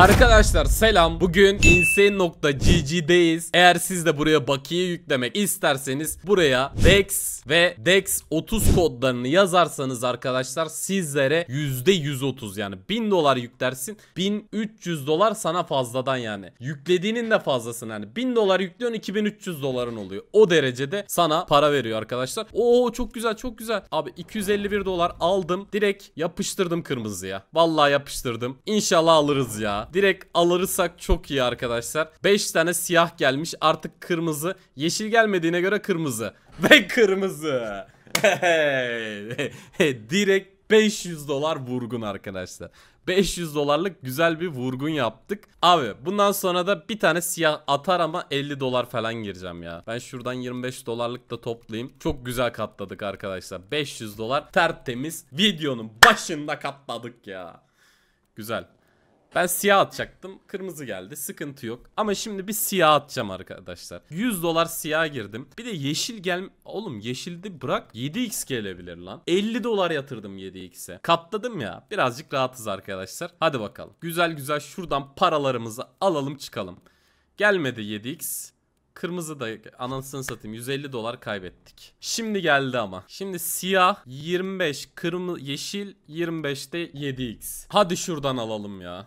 Arkadaşlar selam. Bugün insane.gg'deyiz. Eğer siz de buraya bakiye yüklemek isterseniz buraya dex ve dex 30 kodlarını yazarsanız arkadaşlar sizlere %130 yani 1000 dolar yüklersin. 1300 dolar sana fazladan yani. Yüklediğinin de fazlasını yani 1000 dolar yüklüyorsun 2300 doların oluyor. O derecede sana para veriyor arkadaşlar. Oo çok güzel çok güzel. Abi 251 dolar aldım. Direkt yapıştırdım kırmızıya. Vallahi yapıştırdım. İnşallah alırız ya. Direkt alırsak çok iyi arkadaşlar. 5 tane siyah gelmiş. Artık kırmızı. Yeşil gelmediğine göre kırmızı. Ve kırmızı. Direkt 500 dolar vurgun arkadaşlar. 500 dolarlık güzel bir vurgun yaptık. Abi bundan sonra da bir tane siyah atar ama 50 dolar falan gireceğim ya. Ben şuradan 25 dolarlık da toplayayım. Çok güzel katladık arkadaşlar. 500 dolar tertemiz videonun başında katladık ya. Güzel. Ben siyah atacaktım. Kırmızı geldi. Sıkıntı yok. Ama şimdi bir siyah atacağım arkadaşlar. 100 dolar siyah girdim. Bir de yeşil gel... Oğlum yeşildi bırak. 7x gelebilir lan. 50 dolar yatırdım 7x'e. Katladım ya. Birazcık rahatız arkadaşlar. Hadi bakalım. Güzel güzel şuradan paralarımızı alalım çıkalım. Gelmedi 7x. Kırmızı da anasını satayım 150 dolar kaybettik. Şimdi geldi ama. Şimdi siyah 25, kırmızı yeşil 25'te 7x. Hadi şuradan alalım ya.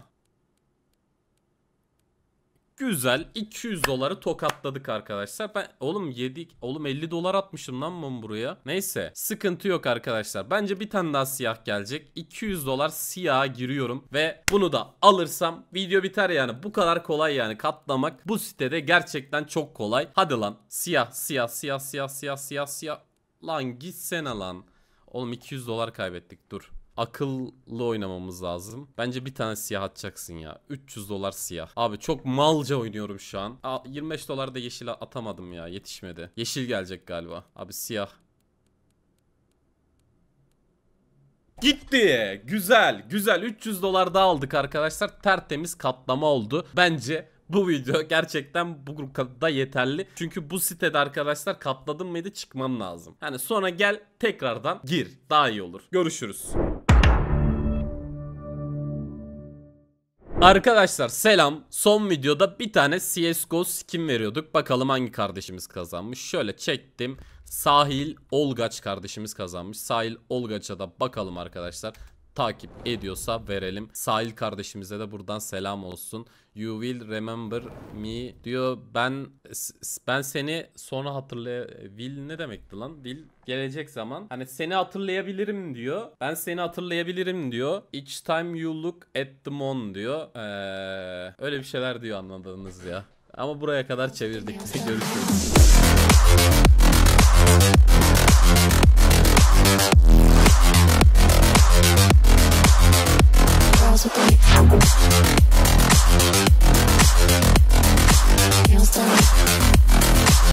Güzel 200 doları tokatladık arkadaşlar. Ben oğlum yedik, oğlum 50 dolar atmışım lan ben buraya. Neyse sıkıntı yok arkadaşlar. Bence bir tane daha siyah gelecek. 200 dolar siyaha giriyorum ve bunu da alırsam video biter yani. Bu kadar kolay yani katlamak. Bu sitede gerçekten çok kolay. Hadi lan siyah siyah siyah siyah siyah siyah siyah. Lan gitsene lan. Oğlum 200 dolar kaybettik dur akıllı oynamamız lazım. Bence bir tane siyah atacaksın ya. 300 dolar siyah. Abi çok malca oynuyorum şu an. Aa, 25 dolar da yeşil atamadım ya. Yetişmedi. Yeşil gelecek galiba. Abi siyah. Gitti. Güzel. Güzel. 300 dolar da aldık arkadaşlar. Tertemiz katlama oldu. Bence bu video gerçekten bu grupta yeterli. Çünkü bu sitede arkadaşlar katladım mıydı çıkmam lazım. Hani sonra gel tekrardan gir. Daha iyi olur. Görüşürüz. Arkadaşlar selam. Son videoda bir tane CSGO skin veriyorduk. Bakalım hangi kardeşimiz kazanmış. Şöyle çektim. Sahil Olgaç kardeşimiz kazanmış. Sahil Olgaç'a da bakalım arkadaşlar takip ediyorsa verelim. Sahil kardeşimize de buradan selam olsun. You will remember me diyor. Ben ben seni sonra hatırlay will ne demekti lan? Will gelecek zaman. Hani seni hatırlayabilirim diyor. Ben seni hatırlayabilirim diyor. Each time you look at the moon diyor. Ee, öyle bir şeyler diyor anladınız ya. Ama buraya kadar çevirdik. Görüşürüz.